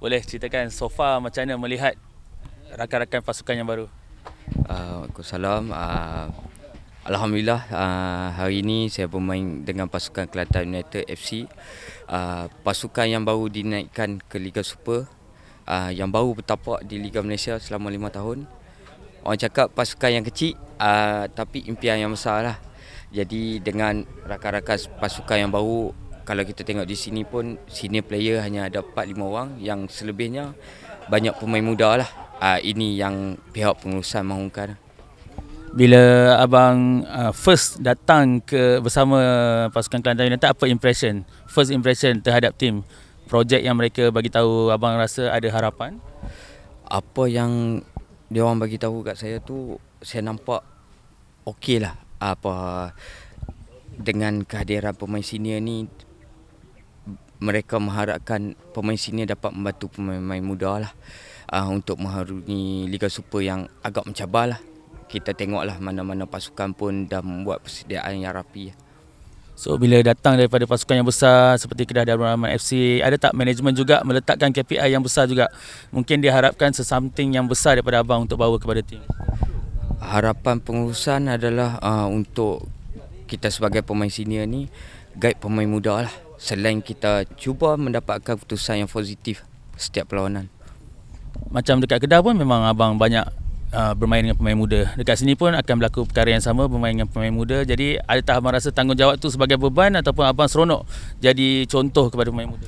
boleh ceritakan so far macam mana melihat rakan-rakan pasukan yang baru? Uh, salam. Uh, Alhamdulillah uh, hari ini saya bermain dengan pasukan Kelantan United FC. Uh, ah, pasukan yang baru dinaikkan ke Liga Super uh, yang baru bertapak di Liga Malaysia selama lima tahun. Orang cakap pasukan yang kecil uh, tapi impian yang besar lah. Jadi dengan rakan-rakan pasukan yang baru kalau kita tengok di sini pun senior player hanya ada 4 5 orang yang selebihnya banyak pemain muda lah. Uh, ini yang pihak pengurusan mahukan. Bila abang uh, first datang ke bersama pasukan Kelantan United apa impression? First impression terhadap team projek yang mereka bagi tahu abang rasa ada harapan? Apa yang dia orang bagi tahu kat saya tu saya nampak okeylah apa dengan kehadiran pemain senior ni mereka mengharapkan pemain senior dapat membantu pemain-pemain muda lah uh, untuk mengharungi Liga Super yang agak mencabar lah. Kita tengoklah mana-mana pasukan pun dah membuat persediaan yang rapi. So bila datang daripada pasukan yang besar seperti Kedah Darul Rahman FC, ada tak manajemen juga meletakkan KPI yang besar juga? Mungkin diharapkan sesamting yang besar daripada abang untuk bawa kepada tim. Harapan pengurusan adalah uh, untuk kita sebagai pemain senior ni guide pemain muda lah selain kita cuba mendapatkan keputusan yang positif setiap perlawanan. Macam dekat Kedah pun memang abang banyak uh, bermain dengan pemain muda. Dekat sini pun akan berlaku perkara yang sama bermain dengan pemain muda. Jadi adakah abang rasa tanggungjawab tu sebagai beban ataupun abang seronok jadi contoh kepada pemain muda?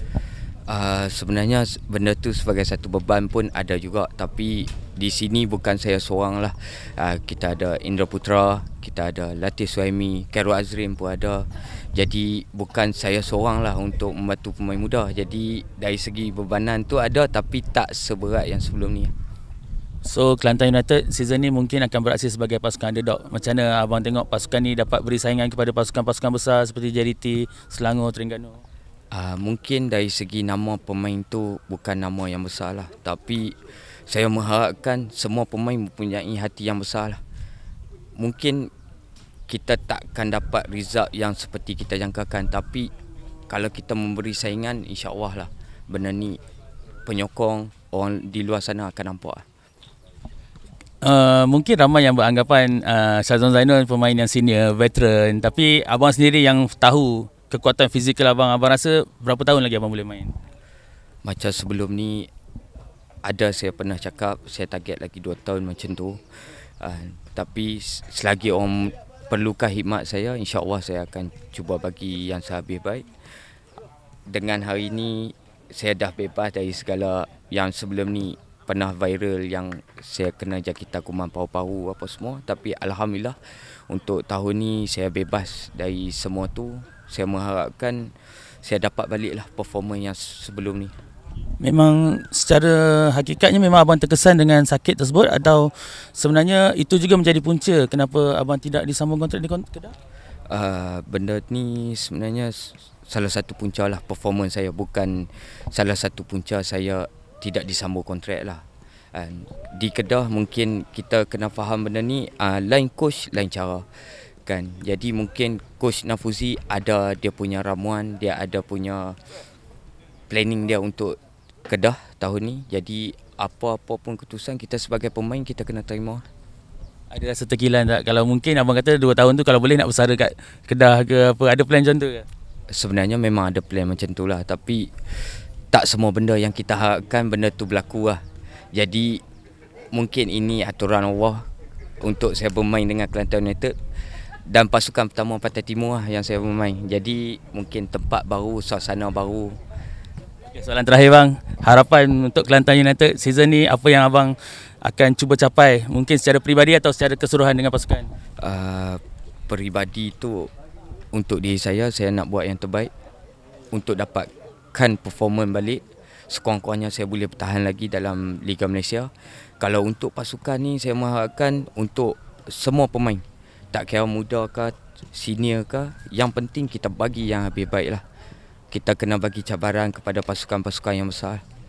Uh, sebenarnya benda tu sebagai satu beban pun ada juga tapi di sini bukan saya seorang lah uh, kita ada Indra Putra kita ada Latif Suhaimi Kairul Azrim pun ada jadi bukan saya seorang lah untuk membantu pemain muda. Jadi dari segi bebanan tu ada tapi tak seberat yang sebelum ni. So Kelantan United season ni mungkin akan beraksi sebagai pasukan underdog. Macam mana abang tengok pasukan ni dapat beri saingan kepada pasukan-pasukan besar seperti JDT, Selangor, Terengganu? Uh, mungkin dari segi nama pemain tu bukan nama yang besar lah. Tapi saya mengharapkan semua pemain mempunyai hati yang besar lah. Mungkin kita takkan dapat result yang seperti kita jangkakan tapi kalau kita memberi saingan insyaallah lah benda ni penyokong orang di luar sana akan nampak lah. Uh, mungkin ramai yang beranggapan uh, Shazam Zainal pemain yang senior, veteran Tapi abang sendiri yang tahu kekuatan fizikal abang Abang rasa berapa tahun lagi abang boleh main? Macam sebelum ni Ada saya pernah cakap Saya target lagi 2 tahun macam tu uh, Tapi selagi orang perlukan khidmat saya insyaallah saya akan cuba bagi yang sehabis baik dengan hari ini saya dah bebas dari segala yang sebelum ni pernah viral yang saya kena jangkitan kuman paru-paru apa semua tapi alhamdulillah untuk tahun ni saya bebas dari semua tu saya mengharapkan saya dapat baliklah performa yang sebelum ni memang secara hakikatnya memang abang terkesan dengan sakit tersebut atau sebenarnya itu juga menjadi punca kenapa abang tidak disambung kontrak di Kedah? Uh, benda ni sebenarnya salah satu punca lah performance saya bukan salah satu punca saya tidak disambung kontrak lah. And di Kedah mungkin kita kena faham benda ni uh, lain coach lain cara kan. Jadi mungkin coach Nafuzi ada dia punya ramuan, dia ada punya planning dia untuk Kedah tahun ni jadi apa-apa pun keputusan kita sebagai pemain kita kena terima ada rasa terkilan tak kalau mungkin abang kata dua tahun tu kalau boleh nak bersara kat Kedah ke apa ada plan macam tu ke sebenarnya memang ada plan macam tu lah tapi tak semua benda yang kita harapkan benda tu berlaku lah jadi mungkin ini aturan Allah untuk saya bermain dengan Kelantan United dan pasukan pertama Pantai Timur lah yang saya bermain jadi mungkin tempat baru suasana baru Okay, soalan terakhir bang, harapan untuk Kelantan United season ni apa yang abang akan cuba capai? Mungkin secara peribadi atau secara keseluruhan dengan pasukan? Uh, peribadi tu untuk diri saya, saya nak buat yang terbaik untuk dapatkan performa balik sekurang-kurangnya saya boleh bertahan lagi dalam Liga Malaysia. Kalau untuk pasukan ni saya mengharapkan untuk semua pemain tak kira muda kah senior kah yang penting kita bagi yang lebih baik lah kita kena bagi cabaran kepada pasukan-pasukan yang besar.